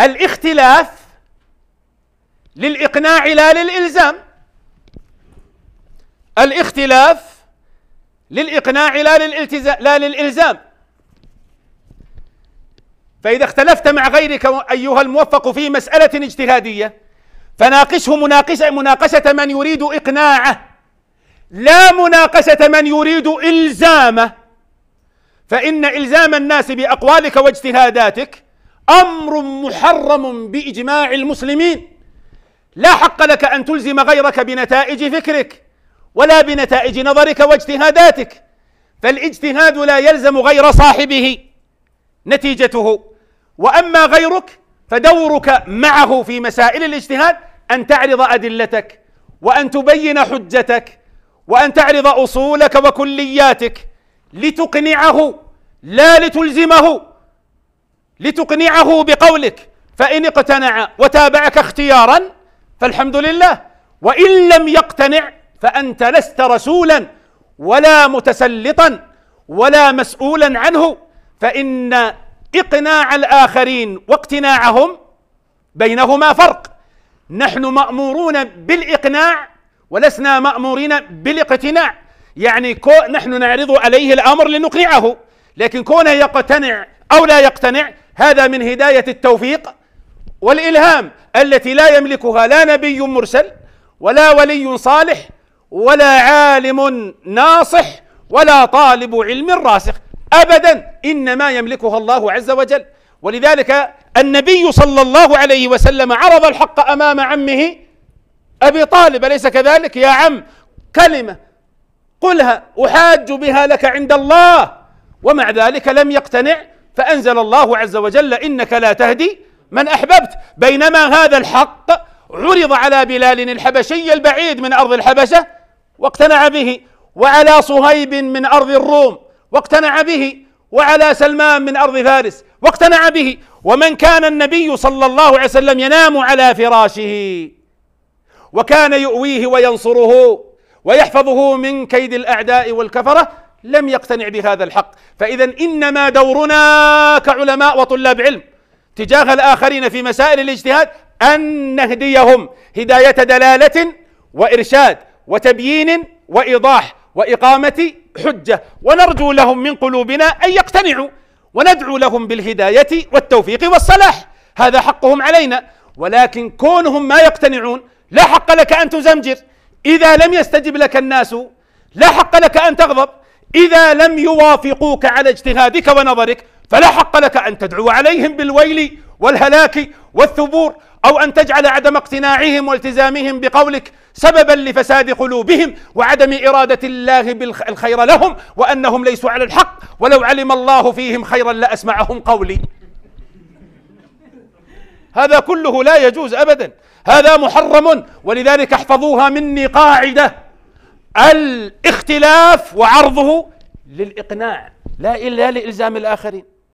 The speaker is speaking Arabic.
الاختلاف للإقناع لا للإلزام الاختلاف للإقناع لا, للالتزام لا للإلزام فإذا اختلفت مع غيرك أيها الموفق في مسألة اجتهادية فناقشه مناقشة, مناقشة من يريد إقناعه لا مناقشة من يريد إلزامه فإن إلزام الناس بأقوالك واجتهاداتك امر محرم باجماع المسلمين لا حق لك ان تلزم غيرك بنتائج فكرك ولا بنتائج نظرك واجتهاداتك فالاجتهاد لا يلزم غير صاحبه نتيجته واما غيرك فدورك معه في مسائل الاجتهاد ان تعرض ادلتك وان تبين حجتك وان تعرض اصولك وكلياتك لتقنعه لا لتلزمه لتقنعه بقولك فإن اقتنع وتابعك اختيارا فالحمد لله وإن لم يقتنع فأنت لست رسولا ولا متسلطا ولا مسؤولا عنه فإن إقناع الآخرين واقتناعهم بينهما فرق نحن مأمورون بالإقناع ولسنا مأمورين بالاقتناع يعني كو نحن نعرض عليه الأمر لنقنعه لكن كونه يقتنع أو لا يقتنع هذا من هداية التوفيق والإلهام التي لا يملكها لا نبي مرسل ولا ولي صالح ولا عالم ناصح ولا طالب علم راسخ أبدا إنما يملكها الله عز وجل ولذلك النبي صلى الله عليه وسلم عرض الحق أمام عمه أبي طالب أليس كذلك يا عم كلمة قلها أحاج بها لك عند الله ومع ذلك لم يقتنع فأنزل الله عز وجل إنك لا تهدي من أحببت بينما هذا الحق عرض على بلال الحبشي البعيد من أرض الحبشة واقتنع به وعلى صهيب من أرض الروم واقتنع به وعلى سلمان من أرض فارس واقتنع به ومن كان النبي صلى الله عليه وسلم ينام على فراشه وكان يؤويه وينصره ويحفظه من كيد الأعداء والكفرة لم يقتنع بهذا الحق فإذا إنما دورنا كعلماء وطلاب علم تجاه الآخرين في مسائل الاجتهاد أن نهديهم هداية دلالة وإرشاد وتبيين وإيضاح وإقامة حجة ونرجو لهم من قلوبنا أن يقتنعوا وندعو لهم بالهداية والتوفيق والصلاح هذا حقهم علينا ولكن كونهم ما يقتنعون لا حق لك أن تزمجر إذا لم يستجب لك الناس لا حق لك أن تغضب إذا لم يوافقوك على اجتهادك ونظرك فلا حق لك أن تدعو عليهم بالويل والهلاك والثبور أو أن تجعل عدم اقتناعهم والتزامهم بقولك سببا لفساد قلوبهم وعدم إرادة الله بالخير لهم وأنهم ليسوا على الحق ولو علم الله فيهم خيرا لأسمعهم قولي هذا كله لا يجوز أبدا هذا محرم ولذلك احفظوها مني قاعدة الاختلاف وعرضه للإقناع لا إلا لإلزام الآخرين